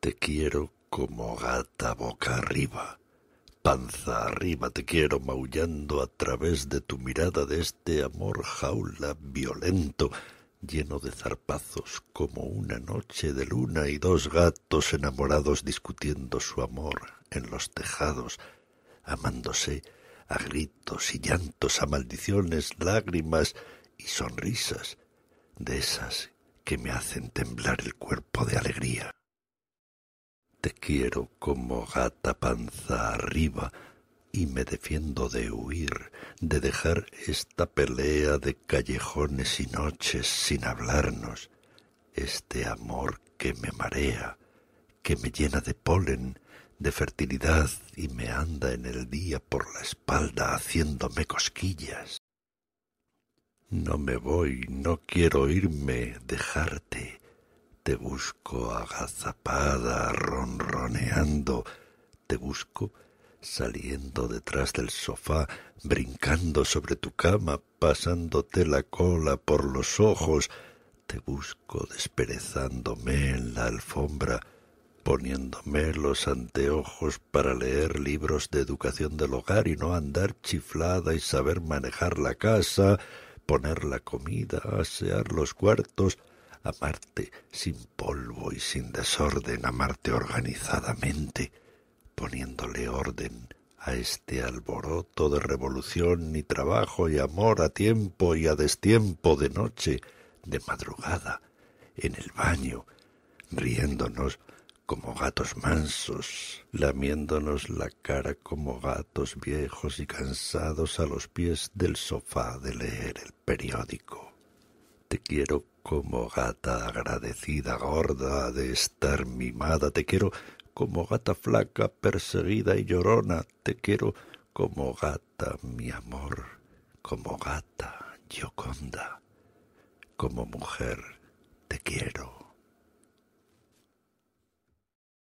te quiero como gata boca arriba. Panza arriba te quiero maullando a través de tu mirada de este amor jaula violento, lleno de zarpazos como una noche de luna y dos gatos enamorados discutiendo su amor en los tejados, amándose a gritos y llantos, a maldiciones, lágrimas y sonrisas, de esas que me hacen temblar el cuerpo de alegría quiero como gata panza arriba y me defiendo de huir, de dejar esta pelea de callejones y noches sin hablarnos, este amor que me marea, que me llena de polen, de fertilidad y me anda en el día por la espalda haciéndome cosquillas. No me voy, no quiero irme, dejarte, te busco agazapada, ronroneando, te busco saliendo detrás del sofá, brincando sobre tu cama, pasándote la cola por los ojos, te busco desperezándome en la alfombra, poniéndome los anteojos para leer libros de educación del hogar y no andar chiflada y saber manejar la casa, poner la comida, asear los cuartos, amarte sin polvo y sin desorden, amarte organizadamente, poniéndole orden a este alboroto de revolución y trabajo y amor a tiempo y a destiempo, de noche, de madrugada, en el baño, riéndonos como gatos mansos, lamiéndonos la cara como gatos viejos y cansados a los pies del sofá de leer el periódico. Te quiero como gata agradecida, gorda, de estar mimada, te quiero como gata flaca, perseguida y llorona, te quiero como gata, mi amor, como gata, Gioconda, como mujer, te quiero.